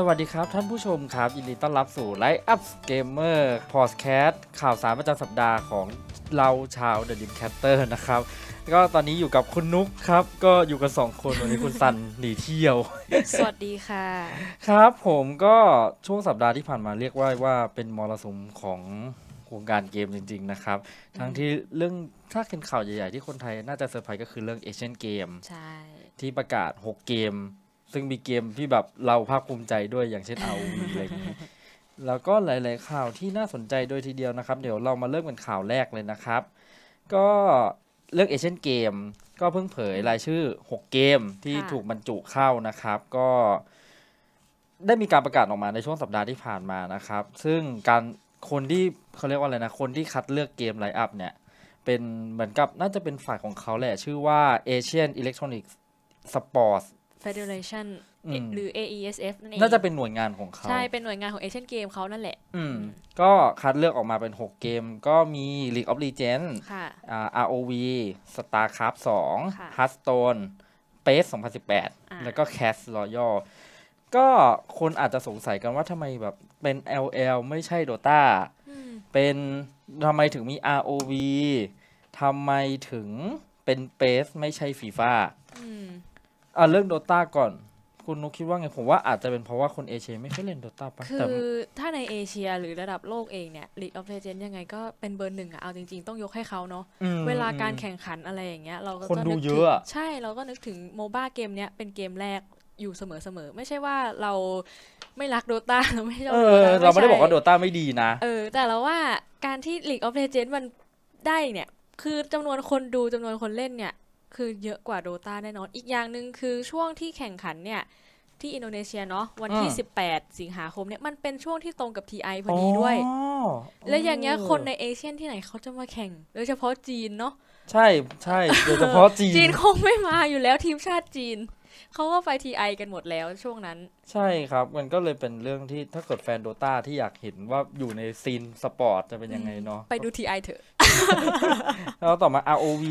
สวัสดีครับ ท่านผู้ชมครับ ยินดีต้อนรับสู่ไลฟ์อัพเกมเมอร์พอดแคสต์ข่าวสารประจำสัปดาห์ของเราชาวเดอะดิมแคตเตอร์นะครับก็ตอนนี้อยู่กับคุณนุ๊กครับก็อยู่กัน2คนวันนี้คุณซันหนีเที่ยวสวัสดีค่ะครับ ผมก็ช่วงสัปดาห์ที่ผ่านมาเรียกว่าว่าเป็นมรสุมของวงการเกมจริงๆนะครับ ทั้งที่เรื่องถ้าเป็นข่าวใหญ่ๆที่คนไทยน่าจะเซอร์ไพรส์ก็คือเรื่องเอเชียนเกมใช่ที่ประกาศ6เกมซึ่งมีเกมที่แบบเราภาคภูมิใจด้วยอย่างเช่นเอาอะไรอย่างนี้แล้วก็หลายๆข่าวที่น่าสนใจโดยทีเดียวนะครับ เดี๋ยวเรามาเริ่มกันข่าวแรกเลยนะครับ ก็เลือกเอเชียนเกมก็เพิ่งเผยรายชื่อ6เกมที่ถูกบรรจุเข้านะครับ ก็ได้มีการประกาศออกมาในช่วงสัปดาห์ที่ผ่านมานะครับ ซึ่งการคนที่เขาเรียกว่าอะไรนะคนที่คัดเลือกเกมไลอัพเนี่ย เป็นเหมือนกับน่าจะเป็นฝ่ายของเขาแหละชื่อว่า Asian Electronics Sports Federation หรือ AESF นั่นเองน่าจะเป็นหน่วยงานของเขา ใช่ เป็นหน่วยงานของเอเชียนเกมเขานั่นแหละ อืม ก็คัดเลือกออกมาเป็น 6 เกม ก็มี League of Legends ค่ะ ROV StarCraft 2 Hearthstone Space 2018 แล้วก็ c a s t r o y a l ก็คนอาจจะสงสัยกันว่าทำไมแบบเป็น LL ไม่ใช่ Dota เป็นทำไมถึงมี ROV ทำไมถึงเป็น Space ไม่ใช่ FIFA อ่าเรื่องโดตาก่อน คุณนุกคิดว่าไงผมว่าอาจจะเป็นเพราะว่าคนเอเชียไม่ค่อยเล่นโดตาปะคืแต่อถ้าในเอเชียหรือระดับโลกเองเนี่ย League of Legends ยังไงก็เป็นเบอร์หนึ่งอะเอาจริงๆต้องยกให้เขาเนาะเวลาการแข่งขันอะไรอย่างเงี้ยเราก็คนดูกถึงเยอะ ใช่เราก็นึกถึงโมบ้าเกมเนี้ย เป็นเกมแรกอยู่เสมอๆ ไม่ใช่ว่าเราไม่รักโดตาเราไม่ชอบเอโดอตาเราไม่ได้บอกว่าโดตาไม่ดีนะเออแต่เราว่าการที่ League of Legends มันได้เนี่ยคือจำนวนคนดูจำนวนคนเล่นเนี่ยคือเยอะกว่าโดตาแน่นอน อีกอย่างหนึ่งคือช่วงที่แข่งขันเนี่ย ที่อินโดนีเซียเนาะวันที่ 18 สิงหาคมเนี่ยมันเป็นช่วงที่ตรงกับ TI พอดีด้วย แล้วอย่างเงี้ย คนในเอเชียที่ไหนเขาจะมาแข่งโดยเฉพาะจีนเนาะใช่ใช่โดยเฉพาะจีนจีนคงไม่มาอยู่แล้วทีมชาติจีน เขาก็ไปทีไอกันหมดแล้วช่วงนั้นใช่ครับมันก็เลยเป็นเรื่องที่ถ้าเกิดแฟนโดตาที่อยากเห็นว่าอยู่ในซีนสปอร์ตจะเป็นยังไงเนาะไปดูทีไอเถอะแล้วต่อมา ROV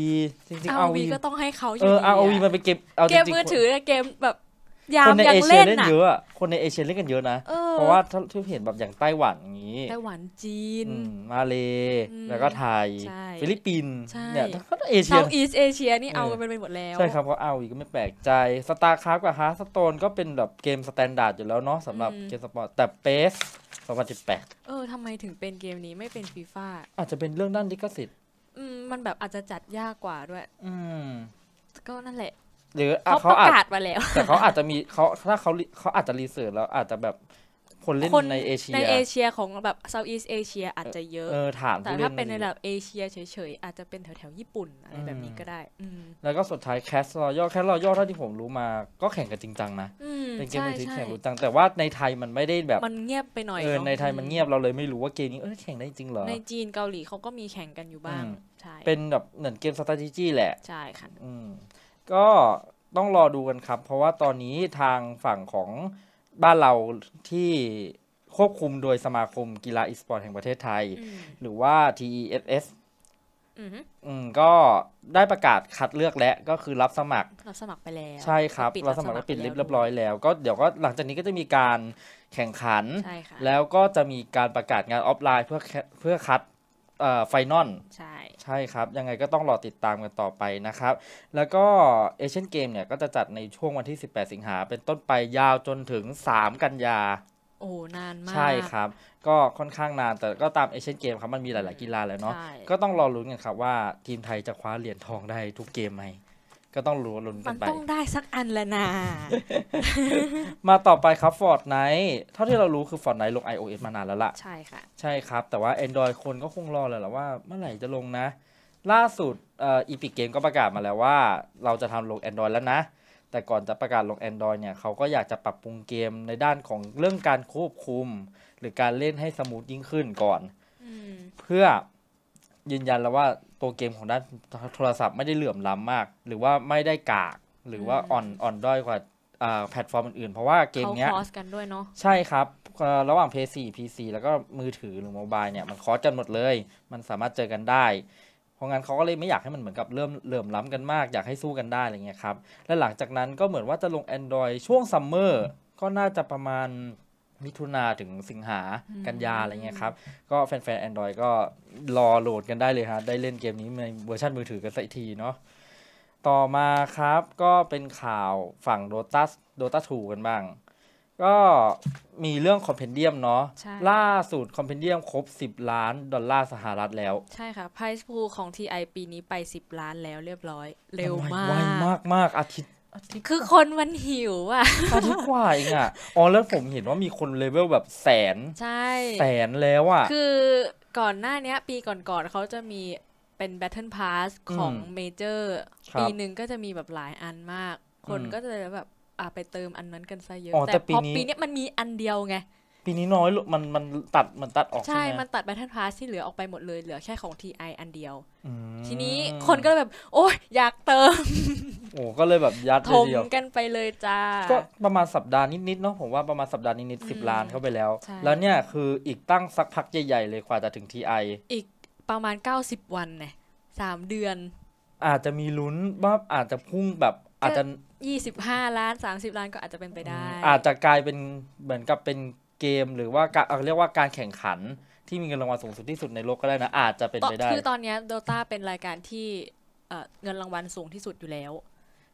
จริงๆ ROV ก็ต้องให้เขาอยู่เออ ROV มันเป็นเกมเเกมมือถือนเกมแบบยาคนในเอเชียเล่นเยอะ คนในเอเชียเล่นกันเยอะนะ เพราะว่าที่เห็นแบบอย่างไต้หวันอย่างนี้ ไต้หวันจีน มาเล แล้วก็ไทย ฟิลิปปินส์ เนี่ย้งเอเชียเั้งอีสเอเชียนี่เอากันไปหมดแล้ว ใช่ครับก็เอาอีกก็ไม่แปลกใจสตาร์คราฟกับฮาร์สโตนก็เป็นแบบเกมสแตนดาร์ดอยู่แล้วเนาะสำหรับเกมสปอร์ต แต่เปสสองพันสิบแปดเออทำไมถึงเป็นเกมนี้ไม่เป็นฟีฟ่าอาจจะเป็นเรื่องด้านลิขสิทธิ์มมันแบบอาจจะจัดยากกว่าด้วย อืมก็นั่นแหละหรือเขาประกาศมาแล้ว แต่เขาอาจจะมีเขาถ้าเขาเขาอาจจะรีเสิร์ชแล้วอาจจะแบบ คนเล่นในเอเชียในเอเชียของแบบเซาท์อีสเอเชียอาจจะเยอะเออถามแต่ถ้าเป็นในระดับเอเชียเฉยๆ อาจจะเป็นแถวๆญี่ปุ่น อะไรแบบนี้ก็ได้ แล้วก็สุดท้ายแคสรอย่อแคสรอย่อเท่าที่ผมรู้มา ก็แข่งกันจริงจังนะ เป็นเกมมือถือแข่งรู้จัง แต่ว่าในไทยมันไม่ได้แบบมันเงียบไปหน่อยเออในไทยมันเงียบเราเลยไม่รู้ว่าเกมนี้เออแข่งได้จริงเหรอ ในจีนเกาหลีเขาก็มีแข่งกันอยู่บ้างใช่เป็นแบบเหมือนเกมสตาร์ทจี้แหละ ใช่ค่ะอืมก็ต้องรอดูกันครับ เพราะว่าตอนนี้ทางฝั่งของบ้านเราที่ควบคุมโดยสมาคมกีฬาอีสปอร์ตแห่งประเทศไทย หรือว่า TEFS ก็ได้ประกาศคัดเลือกแล้วก็คือรับสมัครรับสมัครไปแล้วใช่ครับ รับสมัครปิดิเรียบร้อยแล้วก็เดี๋ยวก็หลังจากนี้ก็จะมีการแข่งขัน แล้วก็จะมีการประกาศงานออฟไลน์เพื่อเพื่อคัดไฟนอลใช่ใช่ครับ ยังไงก็ต้องรอติดตามกันต่อไปนะครับ แล้วก็เอเชียนเกมเนี่ย ก็จะจัดในช่วงวันที่ 18 สิงหา เป็นต้นไปยาวจนถึง 3 กันยาโอ้ นานมาก ใช่ครับ ก็ค่อนข้างนานแต่ก็ตามเอเชียนเกมครับมันมีหลายๆ กีฬาแล้วเนาะก็ต้องรอลุ้นกันครับว่าทีมไทยจะคว้าเหรียญทองได้ทุกเกมไหมก็ต้องรู้รลุ้นกันไป มันต้องได้สักอันละนามาต่อไปครับอร์ดไนท์ เท่าที่เรารู้คืออร์ดไนท์ลง iOS มานานแล้วล่ะใช่ค่ะ ใช่ครับ แต่ว่า Android คนก็คงรอเลยแหละว่าเมื่อไหร่จะลงนะ ล่าสุดอีพิกเกมก็ประกาศมาแล้วว่า เราจะทำลง Android แล้วนะ แต่ก่อนจะประกาศลง Android เนี่ยเขาก็อยากจะปรับปรุงเกมในด้านของเรื่องการควบคุม หรือการเล่นให้สมูทยิ่งขึ้นก่อน เพื่อยืนยันแล้วว่าตัวเกมของด้านโทรศัพท์ไม่ได้เหลื่อมล้ำมาก หรือว่าไม่ได้กากหรือว่าอ่อนอ่อนด้อยกว่าแพลตฟอร์มอื่นๆเพราะว่าเกมเนี้ยคอสกันด้วยเนาะใช่ครับระหว่าง PS4 PC แล้วก็มือถือหรือโมบายเนี่ย มันคอสกันหมดเลย มันสามารถเจอกันได้เพราะงั้นเขาก็เลยไม่อยากให้มันเหมือนกับเริ่มเหลื่อมล้ำกันมาก อยากให้สู้กันได้อะไรเงี้ยครับและหลังจากนั้นก็เหมือนว่าจะลง Android ช่วงซัมเมอร์ก็น่าจะประมาณมิถุนาถึงสิงหากันยาอะไรเงี้ยครับ ก็แฟนๆ Android ก็รอโหลดกันได้เลยฮะ ได้เล่นเกมนี้ในเวอร์ชันมือถือกันสักทีเนาะ ต่อมาครับก็เป็นข่าวฝั่ง Dota Dota 2กันบ้าง ก็มีเรื่องคอมเพนเดียมเนาะ ล่าสุดคอมเพนเดียมครบ 10 ล้านดอลลาร์สหรัฐแล้ว ใช่ค่ะไพ่สปูของ TI ปี นี้ไป 10 ล้านแล้วเรียบร้อย เร็วมากมากมากอาทิตย์คือคนมันหิวอ่ะอาทิตย์กว่าเองอ่ะอ๋อแล้วผมเห็นว่ามีคนเลเวลแบบแสน ใช่ แสนแล้วอ่ะ คือก่อนหน้านี้ปีก่อนๆเขาจะมีเป็น Battle Pass ของเมเจอร์ปีหนึ่งก็จะมีแบบหลายอันมาก คนก็จะแบบอ่าไปเติมอันนั้นกันซะเยอะ แต่พอปีนี้มันมีอันเดียวไงปีนี้น้อยลมันมันตัดมันตัดออกใช่ใช่ไหมมันตัดแบทเทิลพาสที่เหลือออกไปหมดเลยเหลือแค่ของ TI อันเดียวอทีนี้คนก็แบบโอ้ยอยากเติมโอ้ก็เลยแบบยัดทเลยเดียวกันไปเลยจ้าก็ประมาณสัปดาห์นิดๆเนาะผมว่าประมาณสัปดาห์นิดๆสิบล้านเข้าไปแล้ว แล้วเนี่ยคืออีกตั้งสักพักใหญ่ๆ เลยกว่าจะถึง TI อีกประมาณเก้าสิบวันเนี่ยสามเดือน อาจจะมีลุ้นว่าอาจจะพุ่งแบบอาจจะยี่สิบห้าล้านสสามิบล้านก็อาจจะเป็นไปได้ อาจจะกลายเป็นเหมือนกับเป็นเกมหรือว่าาเรียกว่าการแข่งขันที่มีเงินรางวัลสูงสุดที่สุดในโลกก็ได้นะอาจจะเป็นไปได้คือตอนนี้โดตาเป็นรายการที่เงินรางวัลสูงที่สุดอยู่แล้ว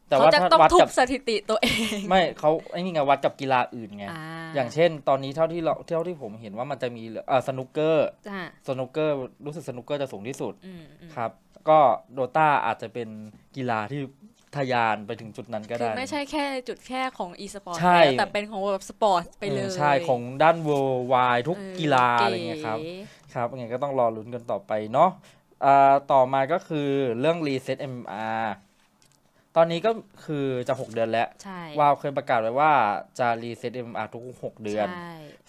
แต่ว่าจะต้องทุบสถิติตัวเอง ไม่เขาไอ้นี่ไงวัดกับกีฬาอื่นไงออย่างเช่น ตอนนี้เท่าที่เราเท่าที่ผมเห็นว่ามันจะมีเออสนุกเกอร์สนุกเกอร์รู้สึกสนุกเกอร์จะสูงที่สุดครับก็โดตาอาจจะเป็นกีฬาที่ทะยานไปถึงจุดนั้นก็คือได้ไม่ใช่แค่จุดแค่ของ e สปอร์ตแต่เป็นของแบบสปอร์ตไปเลย ใช่ของด้าน world wide ทุกกีฬาอะไรเงี้ยครับครับงไงก็ต้องรอลุ้นกันต่อไปเนาะอ่าต่อมาก็คือเรื่อง Reset MR ตอนนี้ก็คือจะ 6 เดือนแล้ววาวเคยประกาศไว้ว่าจะ Reset MR ทุก 6 เดือน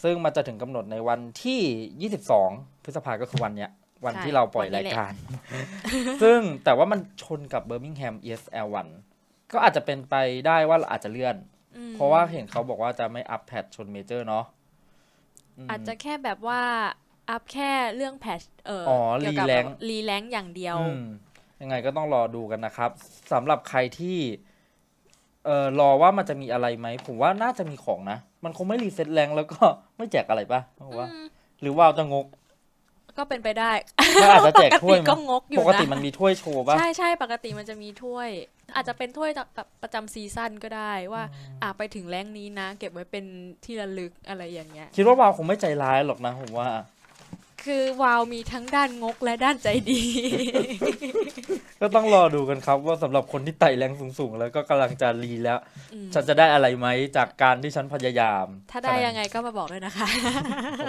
ซึ่งมันจะถึงกำหนดในวันที่ 22 พฤษภาก็คือวันเนี้ยวันที่เราปล่อยรายการ ซึ่งแต่ว่ามันชนกับเบอร์มิงแฮม ESL 1ก็อาจจะเป็นไปได้ว่าเราอาจจะเลื่อน เพราะว่าเห็นเขาบอกว่าจะไม่อัพแพทชนเมเจอร์เนาะอาจจะแค่แบบว่าอัพแค่เรื่องแพท เอ่อเกี่ยวกับรีแลงอย่างเดียว ยังไงก็ต้องรอดูกันนะครับ สำหรับใครที่เออรอว่ามันจะมีอะไรไหมผมว่าน่าจะมีของนะ มันคงไม่รีเซ็ตแรงแล้วก็ไม่แจกอะไรปะผะว่า หรือว่าจะงกก็เป็นไปได้ก็อาจจะแจกถ้วยก็งกอยู่นะปกติมันมีถ้วยโชว์ป่ะใช่ใช่ปกติมันจะมีถ้วย อาจจะเป็นถ้วยแบบประจำซีซั่นก็ได้ว่าอ่าไปถึงแรงนี้นะ เก็บไว้เป็นที่ระลึกอะไรอย่างเงี้ยคิดว่าวาวคงไม่ใจร้ายหรอกนะผมว่าคือวาวมีทั้งด้านงกและด้านใจดีก็ต้องรอดูกันครับ ว่าสำหรับคนที่ไต่แรงสูงๆแล้วก็กำลังจะรีแล้วฉันจะได้อะไรไหมจากการที่ฉันพยายาม ถ้าได้ยังไงก็มาบอกด้วยนะคะ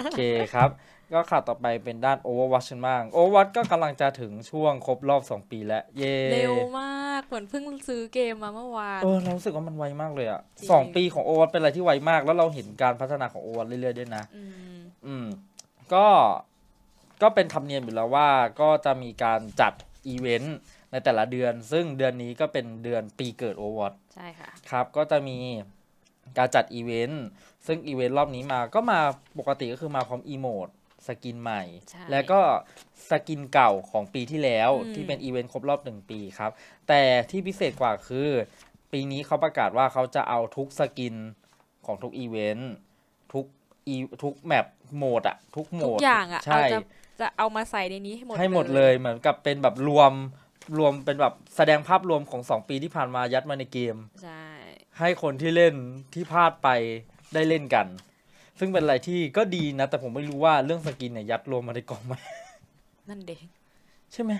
โอเคครับก็ข่าวต่อไปเป็นด้าน Overwatch กันบ้าง Overwatch ก็กำลังจะถึงช่วงครบรอบ 2 ปีแล้ว เย่เร็วมากเหมือนเพิ่งซื้อเกมมาเมื่อวานเออเราู้สึกว่ามันไวมากเลยอะสองปีของ Overwatch เป็นอะไรที่ไวมาก แล้วเราเห็นการพัฒนาของ Overwatch เรื่อยๆด้วยนะอืมก็ก็เป็นธรรมเนียมอยู่แล้วว่า ก็จะมีการจัดอีเวนต์ในแต่ละเดือน ซึ่งเดือนนี้ก็เป็นเดือนปีเกิด Overwatch ใช่ค่ะครับก็จะมีการจัดอีเวนต์ซึ่งอีเวนต์รอบนี้มาก็มาปกติก็คือมาพร้อมอีโมดสกินใหม่ แล้วก็สกินเก่าของปีที่แล้วที่เป็นอีเวนต์ครบรอบหนึ่งปีครับ แต่ที่พิเศษกว่าคือ ปีนี้เขาประกาศว่าเขาจะเอาทุกสกินของทุกอีเวนต์ทุกอีทุกแมปโหมดอะทุกโหมดทุกอย่างอะใช่จะจะเอามาใส่ในนี้ให้หมดให้หมดเลยเหมือนกับเป็นแบบรวมรวมเป็นแบบแสดงภาพรวมของสองปีที่ผ่านมายัดมาในเกมใช่ให้คนที่เล่นที่พลาดไปได้เล่นกันซึ่งเป็นอะไรที่ก็ดีนะ แต่ผมไม่รู้ว่าเรื่องสกินเนี่ยยัดรวมมาในกล่องไหมนั่นเด็กใช่ไหม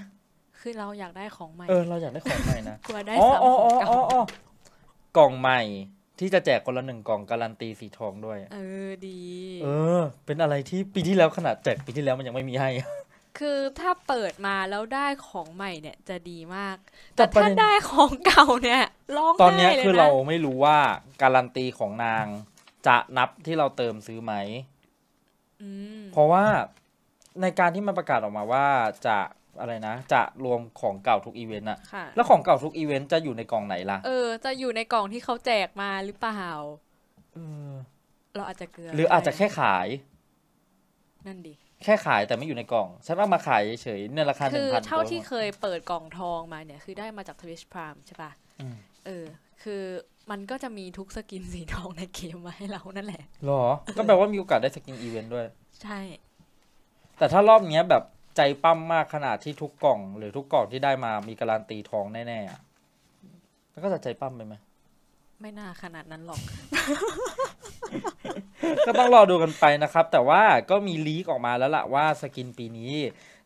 คือเราอยากได้ของใหม่เออเราอยากได้ของใหม่นะกลัวได้สามของเก่ากล่องใหม่ ที่จะแจกคนละหนึ่งกล่องการันตีสีทองด้วย เออดี เออ เป็นอะไรที่ปีที่แล้วขนาดแจกปีที่แล้วมันยังไม่มีให้คือถ้าเปิดมาแล้วได้ของใหม่เนี่ยจะดีมากแต่ถ้าได้ของเก่าเนี่ยร้องไห้เลยนะตอนนี้คือเราไม่รู้ว่าการันตีของนางจะนับที่เราเติมซื้อไหม เพราะว่าในการที่มันประกาศออกมาว่าจะอะไรนะจะรวมของเก่าทุกอีเวนต์อะแล้วของเก่าทุกอีเวนต์จะอยู่ในกล่องไหนล่ะ เออ จะอยู่ในกล่องที่เขาแจกมาหรือเปล่าเราอาจจะเกิือหรืออาจจะแค่ขาย นั่นดิแค่ขายแต่ไม่อยู่ในกล่อง ฉันว่ามาขายเฉยเนี่ยราคาหนึ่งพันคือเท่าที่เคยเปิดกล่องทองมาเนี่ย คือได้มาจากทวิชพรามใช่ป่ะเออ คือมันก็จะมีทุกสกินสีทองในเกมมาให้เรานั่นแหละหรอ ก็แปลว่ามีโอกาสได้สกิน อีเวนต์ด้วย ใช่ แต่ถ้ารอบเนี้ยแบบใจปั้มมากขนาดที่ทุกกล่อง หรือทุกกล่องที่ได้มามีการันตีทอง แน่ๆอ่ะมันก็จะใจปั้มไปไหมไม่น่าขนาดนั้นหรอก ก็ต้องรอดูกันไปนะครับ แต่ว่าก็มีลีกออกมาแล้วล่ะว่าสกินปีนี้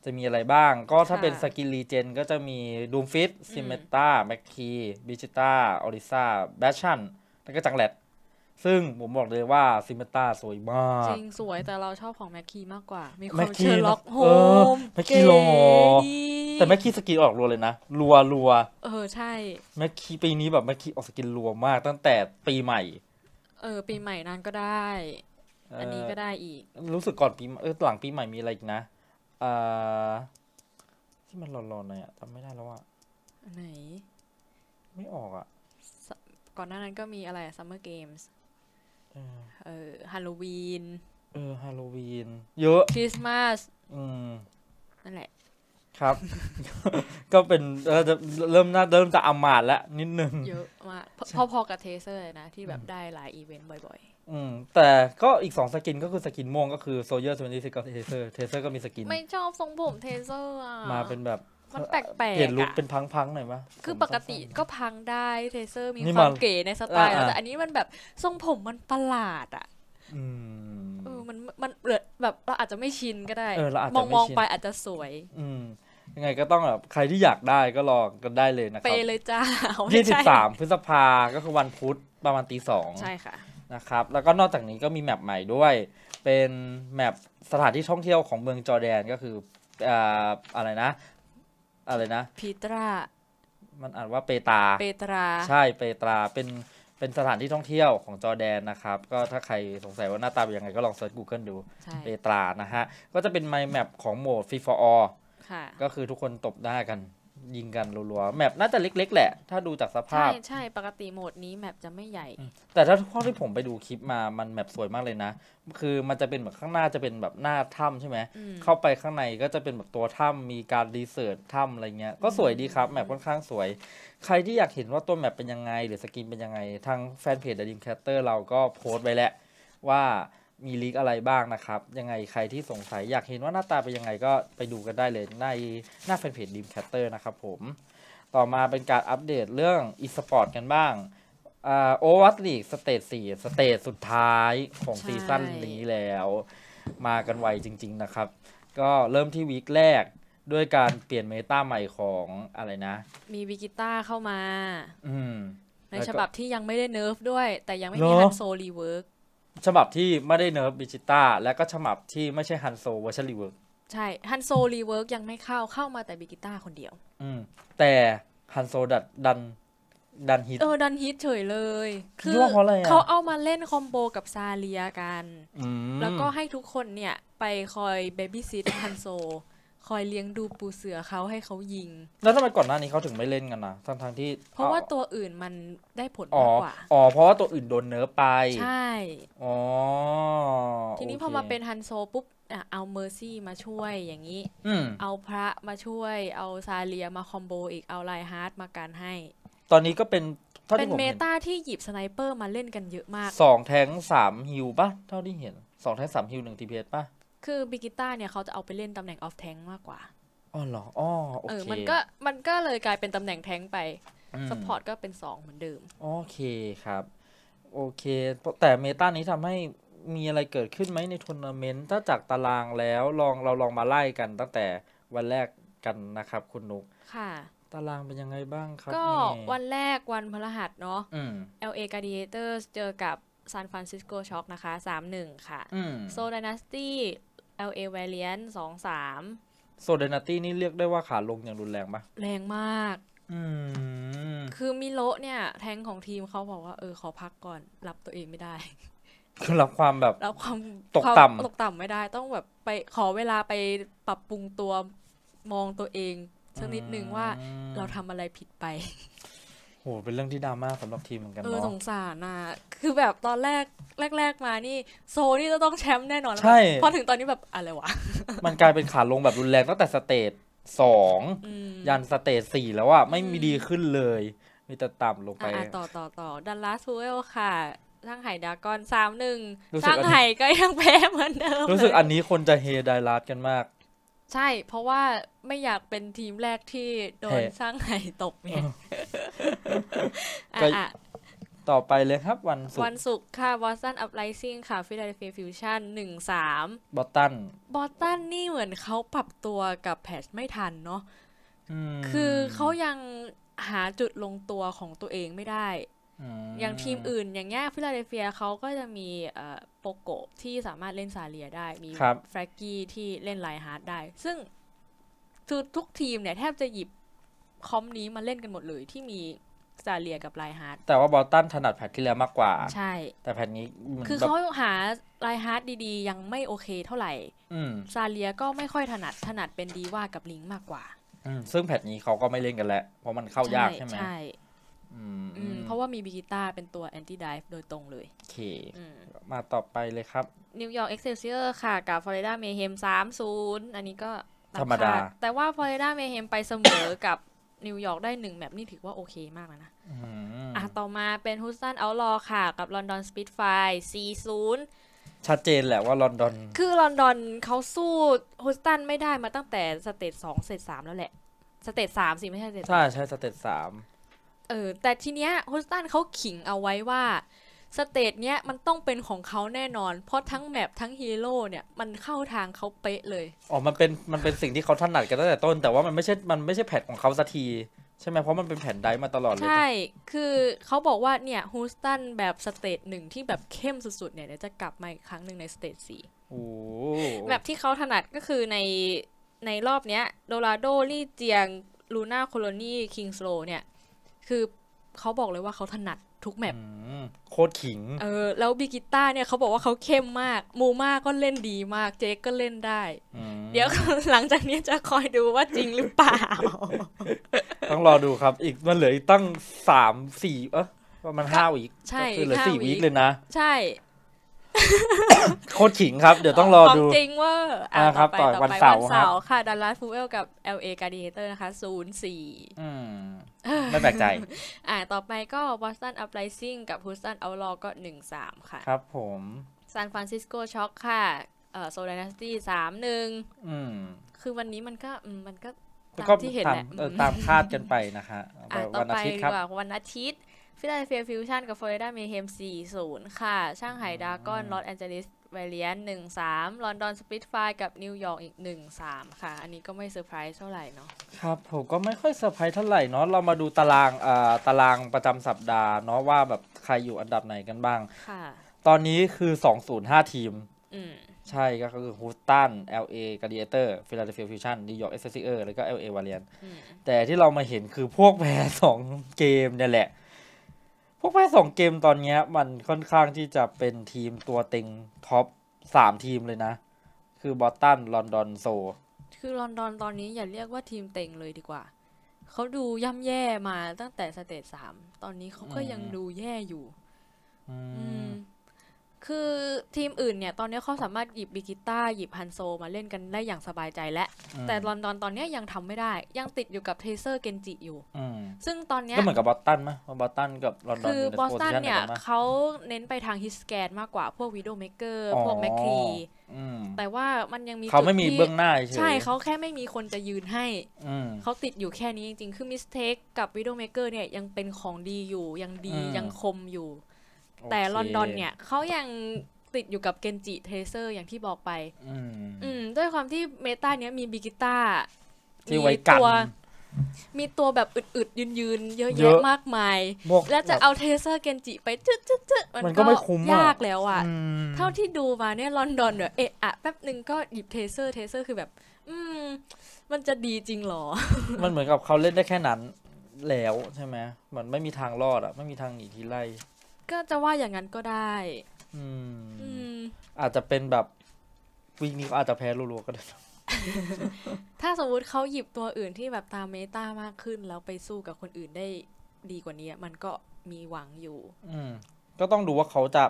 จะมีอะไรบ้างก็ถ้าเป็นสกินรีเจนก็จะมีดูมฟิตซิเมตาแมคคีบิจิต้าออริซาแบชชันแล้วก็จังแลดซึ่งผมบอกเลยว่าซิเมตาสวยมาก จริง สวยแต่เราชอบของแมคคีมากกว่า มีความเชอร์ล็อกโฮมแมคคีโลแต่แมคคีสกินออกรัวเลยนะ รัวรัวเออใช่แมคคีปีนี้แบบแมคคีออกสกินรัวมากตั้งแต่ปีใหม่เออปีใหม่นั้นก็ได้ อันนี้ก็ได้อีกรู้สึกก่อนปีเออหลังปีใหม่มีอะไรอีกนะเอ่อที่มันหลอนๆหน่อยอะจำไม่ได้แล้วอะไหน ไม่ออกอะก่อนหน้านั้นก็มีอะไรซัมเมอร์เกมส์เออ่อฮาโลวีนเออฮาโลวีนเยอะคริสต์มาส อืม นั่นแหละ ครับก็เป็นเราจะเริ่มน่าเริ่มจะอำมาดแล้ว นิดนึงเยอะมากพอพอๆ กับเทเซอร์เลยนะ ที่แบบได้หลายอีเวนต์ บ่อยๆอืมแต่ก็อีกสองสกินก็คือสกินม่วงก็คือโซเยอร์สมวนตี้กับเทเซอร์เทเซอร์ก็มีสกิน ไม่ชอบทรงผมเทเซอร์อ่ะมาเป็นแบบมันแปลกๆเปลี่ยนลุคเป็นพังๆ หน่อยมะคือปกติก็พังได้เทเซอร์มีความเก๋ในสไตล์แต่อันนี้มันแบบทรงผมมันประหลาดอ่ะเออมันมันแบบเราอาจจะไม่ชินก็ได้เอาจจะมองไปอาจจะสวยอืมยังไงก็ต้องแบบใครที่อยากได้ก็รอกันได้เลยนะครับไปเลยจ้ายี่สิบสามพฤษภาก็คือวันพุธประมาณตีสองใช่ค่ะนะครับแล้วก็นอกจากนี้ก็มีแมปใหม่ด้วย เป็นแมปสถานที่ท่องเที่ยวของเมืองจอแดนก็คืออ่าอะไรนะอะไรนะพีตรามันอ่านว่าเปตาเปตราใช่เปตราเป็นเป็นสถานที่ท่องเที่ยวของจอแดนนะครับก็ถ้าใครสงสัยว่าหน้าตาเป็นยังไงก็ลองเซิร์ช Google ดูเปตรานะฮะ ก็จะเป็นไมแมปของโหมด f ีฟอร์ก็คือทุกคนตบหน้ากันยิงกันรัวๆ แมปน่าจะเล็กๆแหละ ถ้าดูจากสภาพ ใช่ใช่ปกติโหมดนี้แมปจะไม่ใหญ่ แต่ถ้าข้อที่ผมไปดูคลิปมา มันแมปสวยมากเลยนะ คือมันจะเป็นแบบข้างหน้าจะเป็นแบบหน้าถ้ำใช่ไหมมเข้าไปข้างในก็จะเป็นแบบตัวถ้ำมีการรีเสิร์ชถ้ำอะไรเงี้ย ก็สวยดีครับแมปค่อนข้างสวย ใครที่อยากเห็นว่าตัวแมปเป็นยังไงหรือสกินเป็นยังไง ทางแฟนเพจด e มแค c เตอร์เราก็โพสต์ไว้แล้วว่ามีลิกอะไรบ้างนะครับ ยังไงใครที่สงสัยอยากเห็นว่าหน้าตาเป็นยังไงก็ไปดูกันได้เลยในหน้าแฟนเพจดีมแคตเตอร์นะครับผม ต่อมาเป็นการอัปเดตเรื่องอีสปอร์ตกันบ้างโอวัตลีกสเตจสี่สเตจสุดท้ายของซีซั่นนี้แล้ว มากันไวจริง ๆนะครับ ก็เริ่มที่วีคแรกด้วยการเปลี่ยนเมตาใหม่ของอะไรนะ มีวิกิต้าเข้ามา อืในฉบับที่ยังไม่ได้เนิร์ฟด้วยแต่ยังไม่มีฮันโซรีเวิร์กฉบับที่ไม่ได้เนิร์ฟบิจิต้าและก็ฉบับที่ไม่ใช่ฮันโซเวอร์ชันรีเวิร์กใช่ฮันโซรีเวิร์กยังไม่เข้าเข้ามาแต่บิจิต้าคนเดียวอืมแต่ฮันโซดัดดันดันฮิตเออดันฮิตเฉยเลย คือเขาเอามาเล่นคอมโบกับซาเลียกัน แล้วก็ให้ทุกคนเนี่ย ไปคอยเบบี้ซิตฮันโซคอยเลี้ยงดูปูเสือเขาให้เขายิง แล้วทำไมก่อนหน้านี้เขาถึงไม่เล่นกันนะทั้งทางที่ เพราะว่าตัวอื่นมันได้ผลมากกว่า อ๋อเพราะว่าตัวอื่นโดนเนื้อไป ใช่ อ๋อ ทีนี้พอมาเป็นฮันโซปุ๊บเอาเมอร์ซี่มาช่วยอย่างนี้เอาพระมาช่วยเอาซาเลียมาคอมโบอีก เอาไลฮาร์ดมาการให้ ตอนนี้ก็เป็นเป็นเมตาที่หยิบสไนเปอร์มาเล่นกันเยอะมากสองแทงสามฮิวป่ะเท่าที่เห็นสองแทงสามฮิวหนึ่งทีเพสป่ะคือบิกิต้าเนี่ย เขาจะเอาไปเล่นตำแหน่งออฟแทงมากกว่า อ๋อเหรอ อ๋อโอเค เออมันก็มันก็เลยกลายเป็นตำแหน่งแทงไปสปอร์ตก็เป็นสองเหมือนเดิม โอเคครับ โอเค แต่เมตานี้ทำให้มีอะไรเกิดขึ้นไหมในทัวร์นาเมนต์ถ้าจากตารางแล้วลองเราลองมาไล่กันตั้งแต่วันแรกกันนะครับ คุณนุก ค่ะ ตารางเป็นยังไงบ้างครับ ก็วันแรกวันพฤหัสเนาะ LA Gladiators เจอกับซานฟรานซิสโกช็อคนะคะ 3-1 ค่ะโซดานาสตี้ LA Variant สองสามโซเดนาตี้นี่เรียกได้ว่าขาลงอย่างรุนแรงปะแรงมาก อืคือมิโลเนี่ยแทงของทีมเขาบอกว่า เออขอพักก่อนรับตัวเองไม่ได้ คือรับความแบบรับความตกต่ำตกต่ำไม่ได้ต้องแบบไปขอเวลาไปปรับปรุงตัวมองตัวเองสักนิดนึงว่าเราทำอะไรผิดไปโห เป็นเรื่องที่ดราม่าสำหรับทีมเหมือนกันเออเนาะสงสารนะคือแบบตอนแรกแรก ๆมานี่โซนี่จะต้องแชมป์แน่นอนแล้วใช่พอถึงตอนนี้แบบอะไรวะ มันกลายเป็นขาลงแบบรุนแรงตั้งแต่สเตจสองยันสเตจสี่แล้วอะไม่มีดีขึ้นเลย มีแต่ต่ำลงไป ต่อต่อต่อดันลาสเวลค่ะร้างไห่ดากอนสามหนึ่งร้างไห่ก็ยังแพ้เหมือนเดิมรู้สึกอันนี้คนจะเฮดายลาสกันมากใช่ เพราะว่าไม่อยากเป็นทีมแรกที่โดนสร้างไห้ตกเนี่ย ต่อไปเลยครับวันศุกร์วันศุกร์ค่ะบอสตันอัพไลซิ่งค่ะฟิลาเดลเฟียฟิวชั่นหนึ่งสามบอสตันบอสตันนี่เหมือนเขาปรับตัวกับแพชไม่ทันเนาะคือเขายังหาจุดลงตัวของตัวเองไม่ได้อย่างทีมอื่น อย่างเงี้ยฟิลาเดลเฟียเขาก็จะมีโปโกที่สามารถเล่นซาเลียได้มีแฟรกี้ที่เล่นไลฮาร์ดได้ ซึ่งคือทุกทีมเนี่ยแทบจะหยิบคอมนี้มาเล่นกันหมดเลยที่มีซาเลียกับไลฮาร์ดแต่ว่าบอลตันถนัดแพทที่แล้วมากกว่าใช่ แต่แพทนี้ คือเขาหาไลฮาร์ดดีๆ ยังไม่โอเคเท่าไหร่ซาเลียก็ไม่ค่อยถนัดถนัดเป็นดีว่ากับลิงมากกว่าซึ่งแพทนี้เขาก็ไม่เล่นกันแล้ว เพราะมันเข้ายากใช่ไหมเพราะว่ามีบิกิต้าเป็นตัวแอนตี้ไดฟ์โดยตรงเลย โอเค มาต่อไปเลยครับนิวยอร์กเอ็กเซลเซียร์ค่ะ กับฟลอริดาเมเฮมสามศูนย์อันนี้ก็ ธรรมดา แต่ว่าฟลอริดาเมเฮมไปเสมอกับนิวยอร์กได้หนึ่งแมป นี่ถือว่าโอเคมากแล้วนะอ่ะ ต่อมาเป็นฮุสตันเอาลอค่ะกับลอนดอนสปิดไฟสี่ศูนย์ชัดเจนแหละว่าลอนดอนคือลอนดอนเขาสู้ฮุสตันไม่ได้มาตั้งแต่สเตจสองสเตจสามแล้วแหละ สเตจสามสิ ไม่ใช่สเตจใช่ใช่สเตจสามเออแต่ทีเนี้ยฮุสตันเขาขิงเอาไว้ว่าสเตจเนี้ยมันต้องเป็นของเขาแน่นอนเพราะทั้งแมปทั้งฮีโร่เนี่ยมันเข้าทางเขาเป๊ะเลยอ๋อมันเป็นมันเป็นสิ่งที่เขาถนัดกันตั้งแต่ต้นแต่ว่ามันไม่ใช่มันไม่ใช่แผนของเขาสักที ใช่ไหมเพราะมันเป็นแผนได้มาตลอดเลยใช่คือเขาบอกว่าเนี่ยฮูสตันแบบสเตจหนึ่งที่แบบเข้มสุดๆเนี่ยเดี๋ยวจะกลับมาอีกครั้งหนึ่งในสเตจสี่แบบที่เขาถนัดก็คือในในรอบเนี้ยโดราโดลี่เจียงลูน่าโคลนีคิงสโลเนี่ยคือเขาบอกเลยว่าเขาถนัดทุกแมปโคตรขิงเออแล้วบิกิต้าเนี่ยเขาบอกว่าเขาเข้มมาก มูมาก็เล่นดีมากเจคก็เล่นได้ เดี๋ยวหลังจากนี้จะคอยดูว่าจริงหรือเปล่า ต้องรอดูครับ อีกมันเหลืออีกตั้งสามสี่เออประมาณห้าวีคใช่เหลือสี่วีกเลยนะ ใช่ โคตรขิงครับ เดี๋ยวต้องรอดู จริงว่าอ่าครับต่อวันเสาร์ค่ะดัลลัสฟูเอลกับ LA Gladiator นะคะศูนย์สี่ไม่แปลกใจ อ่า ต่อไปก็ b อสตันอั r ไลซิ่งกับ u s t ตันเอ l ลอก็หนึ่งสามค่ะ ครับผมซานฟรานซิสโกช็อคค่ะ เอ่อโซลานาสตี้สามหนึ่งคือวันนี้มันก็ มันก็ตามที่เห็นแหละตามคาดกันไปนะคะวันอาทิตย์ครับวันอาทิตย์ฟิลาเดลเฟียฟิวชั่นกับฟลอริดาเมเฮมสี่ศูนย์ค่ะ ช่างไหดากอนลอสแอนเจลิสไวเลียนหนึ่งสามลอนดอนสปิทไฟกับนิวยอร์กอีกหนึ่งสามค่ะ อันนี้ก็ไม่เซอร์ไพรส์เท่าไหร่เนาะครับ ผมก็ไม่ค่อยเซอร์ไพรส์เท่าไหร่เนาะเรามาดูตารางอ่อตารางประจำสัปดาห์เนาะว่าแบบใครอยู่อันดับไหนกันบ้าง ค่ะ ตอนนี้คือสองศูนย์ห้าทีม อืมใช่ก็คือฮูสตัน LA g l a d i a t o r Philadelphia Fusion New York s อร r แล้วก็ LA v a l i a n t ียนแต่ที่เรามาเห็นคือพวกแพ้สองเกมเนี่ยแหละพวกแม่สองเกมตอนนี้มันค่อนข้างที่จะเป็นทีมตัวเต็งท็อปสามทีมเลยนะ คือบอสตันลอนดอนโซ คือลอนดอนตอนนี้อย่าเรียกว่าทีมเต็งเลยดีกว่า เขาดูย่ำแย่มาตั้งแต่สเตจสามตอนนี้เขาก็ยังดูแย่อยู่ อืมคือทีมอื่นเนี่ยตอนนี้เขาสามารถหยิบบิกิต้าหยิบฮันโซ มาเล่นกันได้อย่างสบายใจและ แต่ลอนดอนตอนนี้ยังทำไม่ได้ยังติดอยู่กับเทเซอร์เกนจิอยู่ ซึ่งตอนนี้ก็เหมือนกับบอสตันไหมบอสตันกับลอนดอนคือบอสตันเนี่ยเขาเน้นไปทางฮิสแกนมากกว่า พวกวิดโอเมเกอร์พวกแมคคีแต่ว่ามันยังมีเขาไม่มีเบื้องหน้าใช่ เขาแค่ไม่มีคนจะยืนให้เขาติดอยู่แค่นี้จริงๆคือมิสเทคกับวิดโอเมเกอร์เนี่ยยังเป็นของดีอยู่ยังดียังคมอยู่แต่ลอนดอน เนี่ยเขายังติดอยู่กับเกนจิเทเซอร์อย่างที่บอกไป อืมด้วยความที่เมตาเนี้ยมีบิกิต้าที่ไว้กันมีตัวแบบอึดๆ ยืนๆ เยอะแยะมากมาย แล้วจะเอาเทเซอร์เกนจิไปจืดจืดมันก็ยากแล้วอ่ะ เท่าที่ดูมาเนี่ยลอนดอนเนี่ยเอะอะแป๊บหนึ่งก็หยิบเทเซอร์เทเซอร์คือแบบ อืม มันจะดีจริงหรอ มันเหมือนกับเขาเล่นได้แค่นั้น แล้วใช่ไหมมันไม่มีทางรอดอ่ะ ไม่มีทางหนีทีไล่ก็จะว่าอย่างนั้นก็ได้ อืมอาจจะเป็นแบบวีคนี้อาจจะแพ้รัวๆก็ได้ ถ้าสมมุติเขาหยิบตัวอื่นที่แบบตามเมตามากขึ้น แล้วไปสู้กับคนอื่นได้ดีกว่านี้มันก็มีหวังอยู่ อืม ก็ต้องดูว่าเขาจะ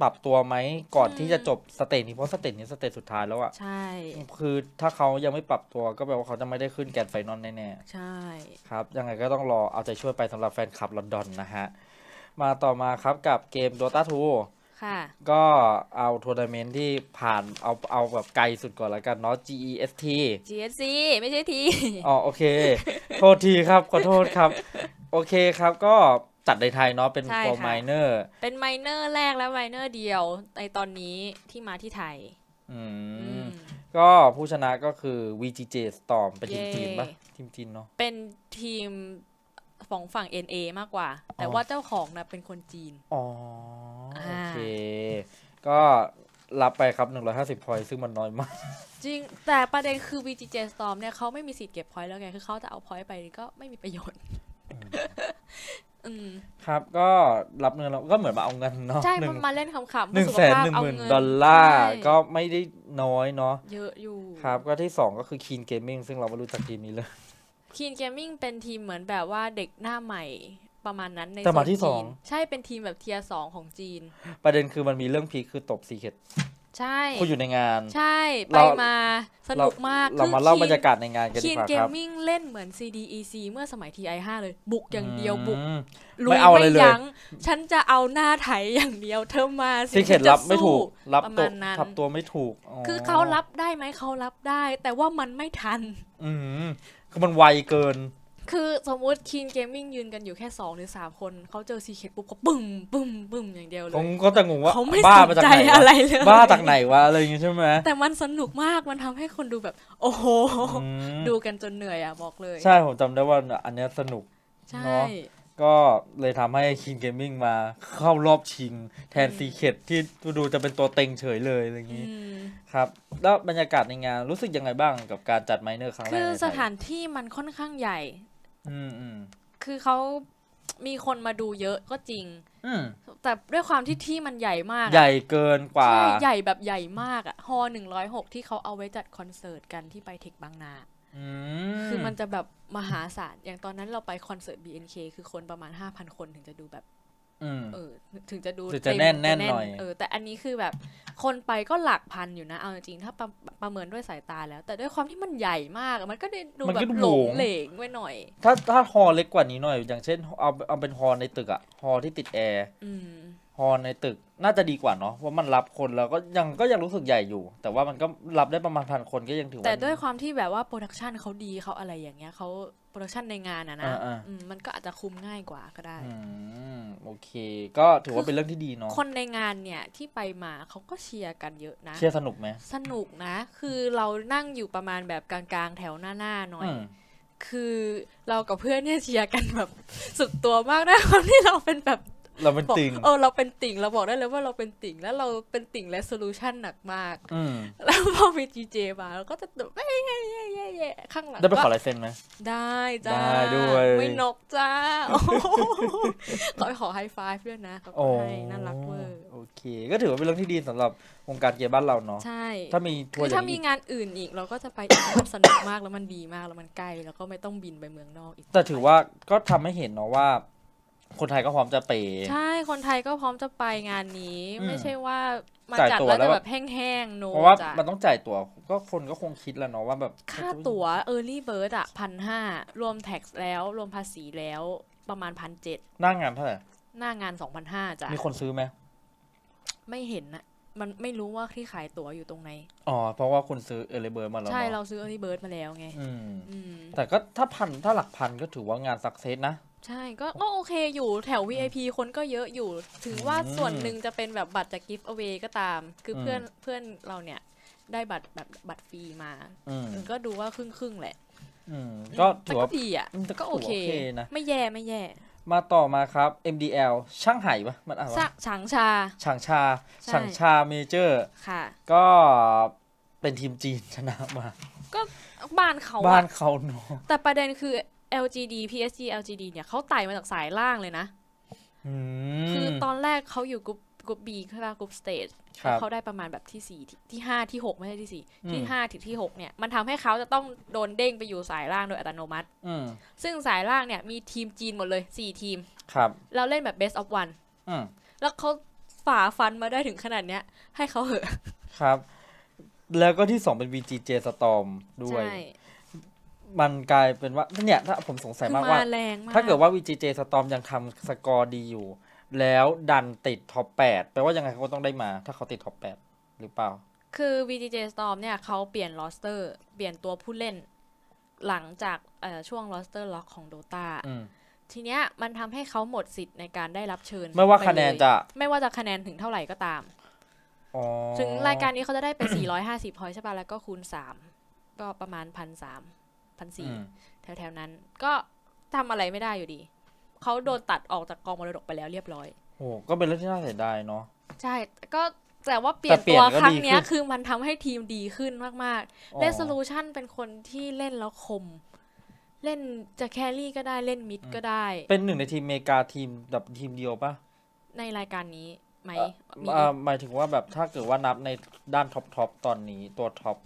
ปรับตัวไหมก่อนที่จะจบสเตจนี้เพราะสเตจนี้สเตจสุดท้ายแล้วอะใช่ คือถ้าเขายังไม่ปรับตัวก็แปลว่าเขาจะไม่ได้ขึ้นแกนไฟนอลแน่ๆใช่ ครับ ยังไงก็ต้องรอเอาใจช่วยไปสำหรับแฟนคลับลอนดอนนะฮะมาต่อมาครับกับเกม Dota 2 ค่ะ ก็เอาทัวร์นาเมนต์ที่ผ่าน เอาเอาแบบไกลสุดก่อนละกันเนาะ GEST GSC ไม่ใช่ทีอ๋อโอเค โทษทีครับ ขอโทษครับ โอเคครับก็จัดในไทยเนาะเป็นโปรไมเนอร์ เป็นไมเนอร์แรกและไมเนอร์เดียวในตอนนี้ที่มาที่ไทย อืม ก็ผู้ชนะก็คือ VGJ Storm เป็นทีมจีนปะทีมจีนเนาะ เป็นทีมของฝั่งเอเอมากกว่า แต่ว่าเจ้าของนะเป็นคนจีน อ๋อ โอเค ก็รับไปครับ 150พอยซึ่งมันน้อยมาก จริง แต่ประเด็นคือ VGJ Storm เนี่ยเขาไม่มีสิทธิ์เก็บพอยแล้วไงคือเขาจะเอาพอยไปก็ไม่มีประโยชน์ครับ ก็รับเงินเราก็เหมือนมาเอาเงินเนาะใช่มาเล่นขำๆหนึ่งแสนหนึ่งหมื่นดอลลาร์ก็ไม่ได้น้อยเนาะเยอะอยู่ครับก็ที่สองก็คือค e นเกมมิ่งซึ่งเราไม่รู้จักทีมนี้เลยคีนเกมมิ่งเป็นทีมเหมือนแบบว่าเด็กหน้าใหม่ประมาณนั้นในมัยที่สองใช่เป็นทีมแบบเทียสองของจีน ประเด็นคือมันมีเรื่องพีคคือตบซีเคดใช่คุณอยู่ในงาน ใช่ ไปมาสนุกมากเรามาเล่าบรรยากาศในงานกันดีกว่าครับคีนเกมมิ่งเล่นเหมือน CDEC เมื่อสมัย TI5 เลยบุกอย่างเดียวบุกลุยไม่ยั้ง ฉันจะเอาหน้าไถอย่างเดียวเธอมาสิฉันจะสู้รับตัวทับตัวไม่ถูก คือเขารับได้ไหมเขารับได้ แต่ว่ามันไม่ทันือมันไวเกิน คือสมมติคีนเกมมิ่งยืนกันอยู่แค่สองหรือสามคนเขาเจอซีเคทปุ๊บเขาปึ้ม ปึ้ม ปึ้ม อย่างเดียวเลย ผมก็แต่งงว่าเขาไม่บ้าสนใจอะไรเลยบ้าจากไหนวะอะไรอย่างงี้ใช่ไหม แต่มันสนุกมากมันทำให้คนดูแบบ โอ้โห ดูกันจนเหนื่อยอ่ะ บอกเลย ใช่ ผมจำได้ว่าอันนี้สนุกใช่ก็เลยทำให้คิงเกมมิ่งมาเข้ารอบชิง แทนซีเคดที่ดูจะเป็นตัวเต็งเฉยเลยอะไรอย่างนี้ครับ แล้วบรรยากาศในงานรู้สึกยังไงบ้างกับการจัดไมเนอร์ครั้งแรกคือสถานที่มันค่อนข้างใหญ่อืมอืมคือเขามีคนมาดูเยอะก็จริงแต่ด้วยความที่ที่มันใหญ่มาก ใหญ่เกินกว่า ใหญ่แบบใหญ่มากอะฮอหนึ่งร้อยหกที่เขาเอาไว้จัดคอนเสิร์ตกันที่ไปเทคบางนาคือมันจะแบบมหาศาลอย่างตอนนั้นเราไปคอนเสิร์ต BNK คือคนประมาณห้าพันคนถึงจะดูแบบเออ ถึงจะดูจะแน่นแน่นหน่อยเออแต่อันนี้คือแบบคนไปก็หลักพันอยู่นะ เอาจริงถ้าประเมินด้วยสายตาแล้ว แต่ด้วยความที่มันใหญ่มากมันก็ดดูแบบหลงเหลงไว้หน่อย ถ้าถ้าฮอเล็กกว่านี้หน่อย อย่างเช่นเอาเอาเป็นฮอในตึกอะฮอที่ติดแอร์ฮอลในตึกน่าจะดีกว่าเนาะว่ามันรับคนแล้วก็ยังก็ยังรู้สึกใหญ่อยู่ แต่ว่ามันก็รับได้ประมาณพันคนก็ยังถือว่าแต่ด้วยความที่แบบว่าโปรดักชันเขาดีเขาอะไรอย่างเงี้ยเขาโปรดักชันในงานอะนะมันก็อาจจะคุมง่ายกว่าก็ได้โอเค ก็ถือว่าเป็นเรื่องที่ดีเนาะคนในงานเนี่ยที่ไปมาเขาก็เชียร์กันเยอะนะ เชียร์สนุกไหมสนุกนะ คือเรานั่งอยู่ประมาณแบบกลางๆแถวหน้าๆหน่อย คือเรากับเพื่อนเนี่ยเชียร์กันแบบสุดตัวมากนะความที่เราเป็นแบบเราเป็นติ่ง เออเราเป็นติ่ง เราบอกได้เลยว่าเราเป็นติ่ง แล้วเราเป็นติ่งและโซลูชันหนักมาก แล้วพอมีจีเจมา เราก็จะแบบเย่เย่เย่เย่ข้างหลังได้ไปขอลายเซ็นไหม ได้จ้าได้ด้วย ไม่นกจ้าก็ไปขอไฮไฟฟ์ด้วยนะเขาให้น่ารักเวอร์ โอเค ก็ถือว่าเป็นเรื่องที่ดีสำหรับวงการเกียร์บ้านเราเนาะ ใช่ ถ้ามีคือถ้ามีงานอื่นอีก เราก็จะไปอีกสนุกมากแล้วมันดีมากแล้วมันใกล้แล้วก็ไม่ต้องบินไปเมืองนอกอีกแต่ถือว่าก็ทำให้เห็นเนาะว่าคนไทยก็พร้อมจะไปใช่ คนไทยก็พร้อมจะไปงานนี้ ไม่ใช่ว่า มาจัดแล้วแบบแห้งๆโนเพราะว่ามันต้องจ่ายตั๋วก็คนก็คงคิดแล้วเนาะว่าแบบ ค่าตั๋ว Early Bird อ่ะพันห้ารวมแท็กแล้ว รวมภาษีแล้ว ประมาณพันเจ็ดหน้างานเท่าไหร่หน้างานสองพันห้าจ้ะมีคนซื้อไหม ไม่เห็นอะมันไม่รู้ว่าที่ขายตั๋วอยู่ตรงไหนอ๋อเพราะว่าคุณซื้อเอล่เบิร์ดมาแล้วใช่เราซื้อเอล่เบิร์ดมาแล้วไง อืมแต่ก็ถ้าพันถ้าหลักพันก็ถือว่างานสักเซสนะใช่ก็โอเคอยู่ แถว VIP คนก็เยอะอยู่ถึงว่าส่วนหนึ่งจะเป็นแบบบัตรจากกิฟต์เอาไว้ก็ตาม คือเพื่อนเพื่อนเราเนี่ยได้บัตรแบบบัตรฟรีมาก็ดูว่าครึ่งครึ่งแหละก็ถือว่าดีอ่ะก็โอเคนะ ไม่แย่ไม่แย่ มาต่อมาครับ MDL ช่างไหปะมันอ่านว่าช่างชาช่างชาช่างชาเมเจอร์ค่ะ ก็เป็นทีมจีนชนะมา ก็บ้านเขาบ้านเขาเนาะแต่ประเด็นคือ LGD PSG LGD เนี่ยเขาไต่มาจากสายล่างเลยนะคือตอนแรกเขาอยู่กรุ๊ปกรุ๊ปบีใช่ป่ะกรุ๊ปสเตจเขาได้ประมาณแบบที่สี่ที่ห้าที่หกไม่ใช่ที่สี่ที่ห้าถึงที่หกเนี่ย มันทำให้เขาจะต้องโดนเด้งไปอยู่สายล่างโดยอัตโนมัติซึ่งสายล่างเนี่ยมีทีมจีนหมดเลยสี่ทีมครับเราเล่นแบบ best of one แล้วเขาฝ่าฟันมาได้ถึงขนาดเนี้ยให้เขาเหอะครับ แล้วก็ที่สองเป็น VGJ Storm ด้วยมันกลายเป็นว่าเนี่ยถ้าผมสงสัยมากว่า ถ้าเกิดว่า VGJ จสตอมยังทำสกอร์ดีอยู่ แล้วดันติดท็อปดแปลว่ายังไงเขาต้องได้มาถ้าเขาติดท็อปแปดหรือเปล่า คือ VGJ Storm เนี่ยเขาเปลี่ยนลอสเตอร์ เปลี่ยนตัวผู้เล่น หลังจากช่วงลอสเตอร์ล็อกของโดตาทีเนี้ยมันทำให้เขาหมดสิทธิ์ในการได้รับเชิญ ไม่ว่าคะแนนจะ ไม่ว่าจะคะแนนถึงเท่าไหร่ก็ตามถึงรายการนี้เขาจะได้ไป450พอยใช่ป่ะแล้วก็คูณ 3ก็ประมาณพันสามพันสี่แถวๆนั้น ก็ทำอะไรไม่ได้อยู่ดี เขาโดนตัดออกจากกองมรดกไปแล้วเรียบร้อยโอ้ก็เป็นเรื่องที่น่าเสียดายเนาะใช่ก็แต่ว่าเปลี่ยนตัวครั้งนี้คือมันทำให้ทีมดีขึ้นมากๆเรสโลชันเป็นคนที่เล่นแล้วคม เล่นจะแครี่ก็ได้เล่นมิดก็ได้ เป็นหนึ่งในทีมเมกาทีมแบบทีมเดียวปะในรายการนี้ไหม หมายถึงว่าแบบถ้าเกิดว่านับในด้านท็อปทอปตอนนี้ตัวท็อป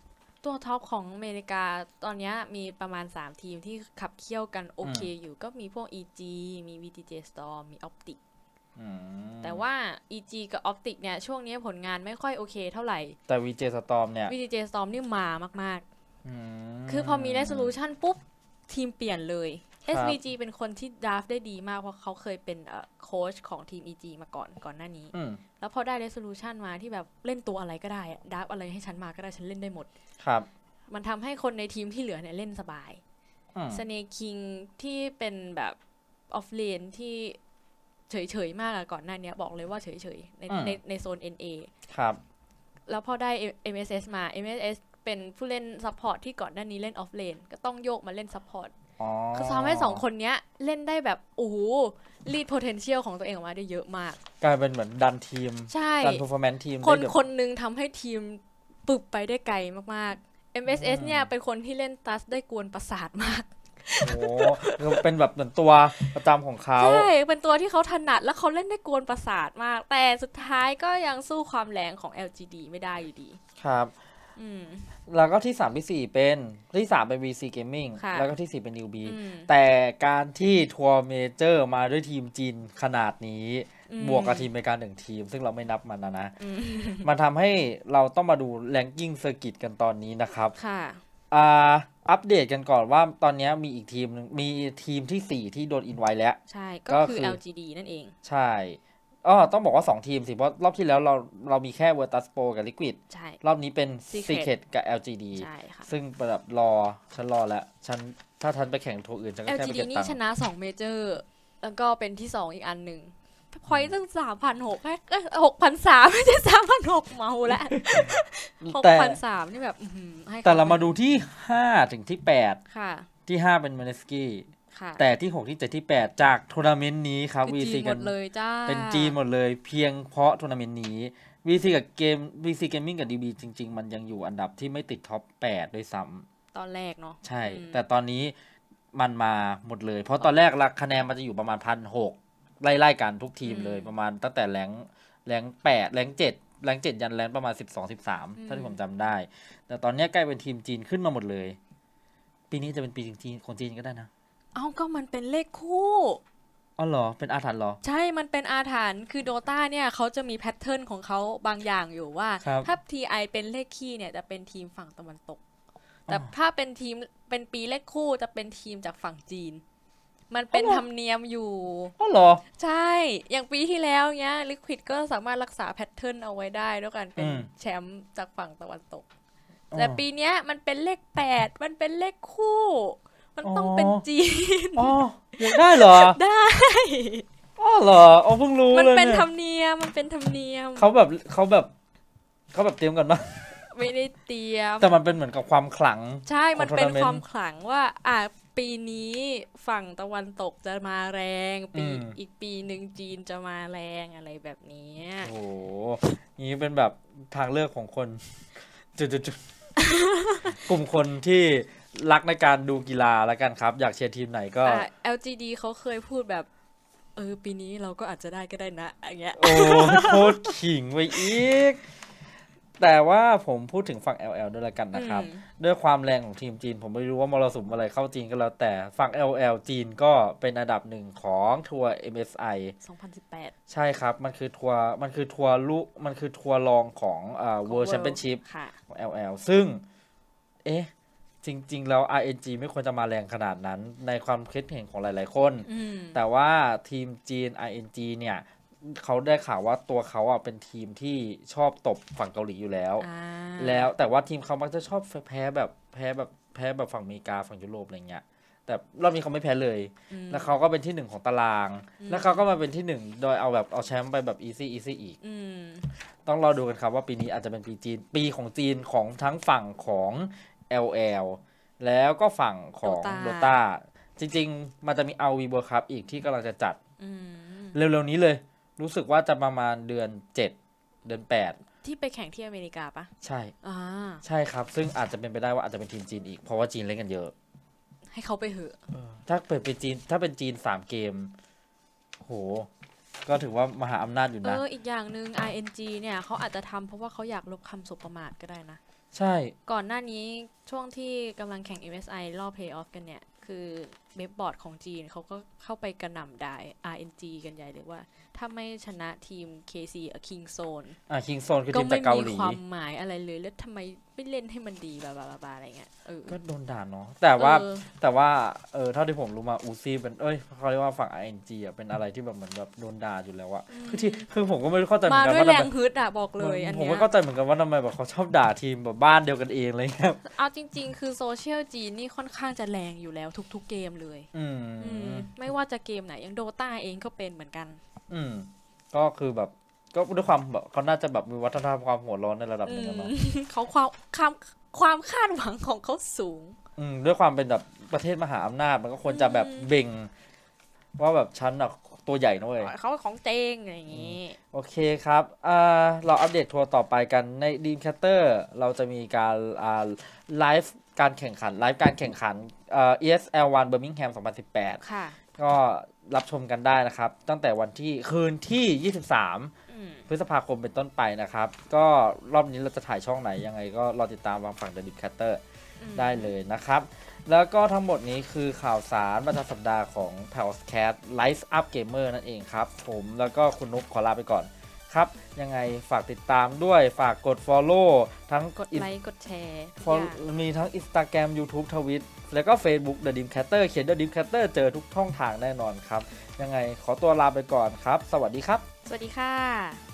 ตัวท็อปของอเมริกาตอนนี้มีประมาณ 3 ทีมที่ขับเคี่ยวกัน โอเคอยู่ก็มีพวก EG มี VTJ Storm มี Optic แต่ว่า EG กับ Optic เนี่ย ช่วงนี้ผลงานไม่ค่อยโอเคเท่าไหร่ แต่ VJ Storm เนี่ย VJ Storm นี่มามากๆ คือพอมี resolution ปุ๊บ ทีมเปลี่ยนเลย SVG เป็นคนที่ดราฟได้ดีมากเพราะเขาเคยเป็นโค้ชของทีม EG มาก่อนก่อนหน้านี้ แล้วพอได้ resolution มาที่แบบเล่นตัวอะไรก็ได้ดราฟอะไรให้ฉันมาก็ได้ฉันเล่นได้หมดครับมันทำให้คนในทีมที่เหลือเนี่ยเล่นสบายสเนคิงที่เป็นแบบออฟเลนที่เฉยๆมากอะก่อนหน้านี้บอกเลยว่าเฉยๆในในในโซน NA ครับแล้วพอได้ MSS มา MSS เป็นผู้เล่นซัพพอร์ตที่ก่อนหน้านี้เล่นออฟเลนก็ต้องโยกมาเล่นซัพพอร์ตคือทำให้สองคนเนี้ยเล่นได้แบบโอ้โหรีด potential ของตัวเองออกมาได้เยอะมาก กลายเป็นเหมือนดันทีมใช่ดัน performance ทีมคนคนนึงทำให้ทีมปึบไปได้ไกลมากๆ MSS เนี่ยเป็นคนที่เล่นตัสได้กวนประสาทมากโอ้เป็นแบบเหมือนตัวประจำของเขาใช่เป็นตัวที่เขาถนัดแล้วเขาเล่นได้กวนประสาทมาก แต่สุดท้ายก็ยังสู้ความแรงของ LGD ไม่ได้อยู่ดีครับแล้วก็ที่สามที่สี่เป็นที่สามเป็น VC Gaming แล้วก็ที่สี่เป็น UB แต่การที่ทัวร์เมเจอร์มาด้วยทีมจีนขนาดนี้ บวกกับทีมอเมกาหนึ่งทีม ซึ่งเราไม่นับมันนะนะมันทำให้เราต้องมาดูแรงกิ้งเซอร์กิตกันตอนนี้นะครับค่ะอัปเดตกันก่อนว่าตอนนี้มีอีกทีม มีทีมที่สี่ที่โดนอินไว้แล้ว ใช่ก็คือ LGD นั่นเอง ใช่อ๋อต้องบอกว่า 2 ทีมสิ เพราะรอบที่แล้วเราเรามีแค่ v วอร์ตัสโปกับลิควิดใช่รอบนี้เป็น Secret ซีเคดกับ LGD ใช่ค่ะซึ่งแบบรอฉันรอแล้วฉันถ้าทันไปแข่งทัวร์อื่นฉันก็แค่ไปเก็บนี่ตังชค์นะ 2 เมเจอร์ แล้วก็เป็นที่ 2 อีกอันหนึ่งพอยตั้งสามพันหกแค่หกพันสามไม่ใช่สามพันหกเมาแล้วหกพันสามนี่แบบให้แต่เรามาดูที่ 5 ถึงที่8ค่ะ ที่ 5 เป็นเมเนสกี้แต่ที่ 6 ที่7ที่ 8 จากทัวร์นาเมนต์นี้ครับวีซีกันเลยจ้าเป็นจีนหมดเลย เพียงเพราะทัวร์นาเมนต์นี้วีซีกับเกมวีซีเกมมิ่งกับดีบีจริง ๆ มันยังอยู่อันดับที่ไม่ติดท็อป8ด้วยซ้ำตอนแรกเนาะใช่ แต่ตอนนี้มันมาหมดเลย เพราะตอนแรกรักคะแนนมันจะอยู่ประมาณพันหกไล่ๆ กันทุกทีมเลยประมาณตั้งแต่แรงแรงแปดแรงเจ็ดแรงเจ็ดยันแรงประมาณสิบสองสิบสามถ้าที่ผมจำได้ แต่ตอนนี้ใกล้เป็นทีมจีนขึ้นมาหมดเลย ปีนี้จะเป็นปีจริงคนจีนก็ได้นะเอาก็มันเป็นเลขคู่ อ๋อเหรอ เป็นอาถรรพ์หรอ ใช่มันเป็นอาถรรพ์คือโดตาเนี่ยเขาจะมีแพทเทิร์นของเขาบางอย่างอยู่ว่าถ้าทีไอเป็นเลขคี่เนี่ยจะเป็นทีมฝั่งตะวันตก แต่ถ้าเป็นทีม เป็นปีเลขคู่จะเป็นทีมจากฝั่งจีน มันเป็นธรรมเนียมอยู่ อ๋อเหรอ ใช่ อย่างปีที่แล้วเนี้ยลิควิดก็สามารถรักษาแพทเทิร์นเอาไว้ได้ด้วยกันเป็นแชมป์จากฝั่งตะวันตก แต่ปีเนี้ยมันเป็นเลขแปดมันเป็นเลขคู่ันต้องเป็นจีนอ๋อได้เหรอ ได้ อ๋อเหรออ๋อเพิ่งรู้เลยมันเป็นธรรมเนียม มันเป็นธรรมเนียมเขาแบบเขาแบบ เขาแบบเตรียมกันมาไม่ได้เตรียม แต่มันเป็นเหมือนกับความขลัง ใช่ มันเป็นความขลังว่า อ่า ปีนี้ฝั่งตะวันตกจะมาแรงปีอีกปีหนึ่งจีนจะมาแรงอะไรแบบนี้ โอ้โหนี่เป็นแบบทางเลือกของคน จุดๆกลุ่มคนที่รักในการดูกีฬาแล้วกันครับ อยากเชียร์ทีมไหนก็ LGD เขาเคยพูดแบบ เออ ปีนี้เราก็อาจจะได้ก็ได้นะอย่างเงี้ยโอ้โคตรขิงไปอีก แต่ว่าผมพูดถึงฝั่ง LL ด้วยละกันนะครับ ด้วยความแรงของทีมจีน ผมไม่รู้ว่ามรสุมอะไรเข้าจีนก็แล้ว แต่ฝั่ง LL จีนก็เป็นอันดับหนึ่งของทัวร์ MSI 2018 ใช่ครับ มันคือทัวร์มันคือทัวร์ลูกมันคือทัวร์รองของเอ่อ World Championship ของ LL ซึ่ง เอ๊ะจริงๆแล้ว RNG ไม่ควรจะมาแรงขนาดนั้นในความคิดเห็นของหลายๆคน แต่ว่าทีมจีน RNG เนี่ยเขาได้ข่าวว่าตัวเขาอ่ะเป็นทีมที่ชอบตบฝั่งเกาหลีอยู่แล้ว แล้วแต่ว่าทีมเขามักจะชอบแพ้แบบแพ้แบบแพ้แบบฝั่งอเมริกาฝั่งยุโรปอะไรเงี้ย แต่รอบนี้เขาไม่แพ้เลยแล้วเขาก็เป็นที่หนึ่งของตาราง แล้วเขาก็มาเป็นที่หนึ่งโดยเอาแบบเอาแชมป์ไปแบบอีซี่อีซี่อีก ต้องรอดูกันครับว่าปีนี้อาจจะเป็นปีจีนปีของจีนของทั้งฝั่งของ LL แล้วก็ฝั่งของ d ต้าจริงๆ มันจะมีี v World Cup อีกที่กำลังจะจัดเร็วๆนี้เลย รู้สึกว่าจะประมาณเดือน 7 เดือน 8 ที่ไปแข่งที่อเมริกาปะใช่ใช่ครับ ซึ่งอาจจะเป็นไปได้ว่าอาจจะเป็นทีมจีนอีก เพราะว่าจีนเล่นกันเยอะ ให้เขาไปเหอะถ้าเปิดเป็นจีนถ้าเป็นจีนสามเกม โห ก็ถือว่ามหาอำนาจอยู่นะเอออีกอย่างหนึ่ง ING เนี่ยเขาอาจจะทำเพราะว่าเขาอยากลบคำสบประมาทก็ได้นะใช่ก่อนหน้านี้ช่วงที่กำลังแข่ง MSI รอบ Playoff กันเนี่ย คือเว็บบอร์ดของจีนเขาก็เข้าไปกระหน่ำด่า RNG กันใหญ่เลยว่าถ้าไม่ชนะทีม KC King Zone อ่ะ King Zone คือทีมจากเกาหลีก็ไม่มีความหมายอะไรเลยแล้วทำไมไม่เล่นให้มันดีบาบาบาบาอะไรเงี้ยก็โดนด่าเนาะแต่ว่าแต่ว่าเออเท่าที่ผมรู้มา อูซี่เป็น เอ้ยเขาเรียกว่าฝั่ง RNG อ่ะเป็นอะไรที่แบบเหมือนแบบโดนด่าอยู่แล้วอะคือที่คือผมก็ไม่เข้าใจเหมือนกันว่ามาด้วยแรงื้นอะบอกเลยอันนี้ผมก็เข้าใจเหมือนกันว่าทำไมแบบเขาชอบด่าทีมแบบบ้านเดียวกันเองเลยครับเอาจริง ๆ คือโซเชียลจีนนี่ค่อนข้างจะแรงอยู่แล้วทุก ๆเกมเลยไม่ว่าจะเกมไหน ยังโดต้าเองก็เป็นเหมือนกัน อืมก็คือแบบก็ด้วยความแบบเขาน่าจะแบบมีวัฒนธรรมความหัวร้อนในระดับหนึ่งนะเขาความความความคาดหวังของเขาสูงอืมด้วยความเป็นแบบประเทศมหาอำนาจ มันก็ควรจะแบบเบ่งว่าแบบฉันอะตัวใหญ่นะเว้ยเขาของเจงอย่างนี้โอเคครับ เราอัปเดตทัวร์ต่อไปกันในดีมแคตเตอร์เราจะมีการไลฟ์การแข่งขันไลฟ์การแข่งขันเอเอลอร์มิงแฮมสองพั2018แปดก็รับชมกันได้นะครับ ตั้งแต่วันที่คืนที่ 23 พฤษภาคมเป็นต้นไปนะครับ ก็รอบนี้เราจะถ่ายช่องไหนยังไงก็รอติดตามวางฝั่งเดดิคแค c เตอร์ได้เลยนะครับ แล้วก็ทั้งหมดนี้คือข่าวสารประจำสัปดาห์ของ p a l s c ไลฟ์อัพเกมเมอร์นั่นเองครับผมแล้วก็คุณนุ๊กขอลาไปก่อนครับยังไงฝากติดตามด้วยฝากกด Follow ทั้งกดไลค์กดแชร์ follow- มีทั้ง Instagram YouTube t w i t แล้วก็ Facebook The Dream Catter เขียน The Dream Catter เจอทุกช่องทางแน่นอนครับ ยังไงขอตัวลาไปก่อนครับ สวัสดีครับ สวัสดีค่ะ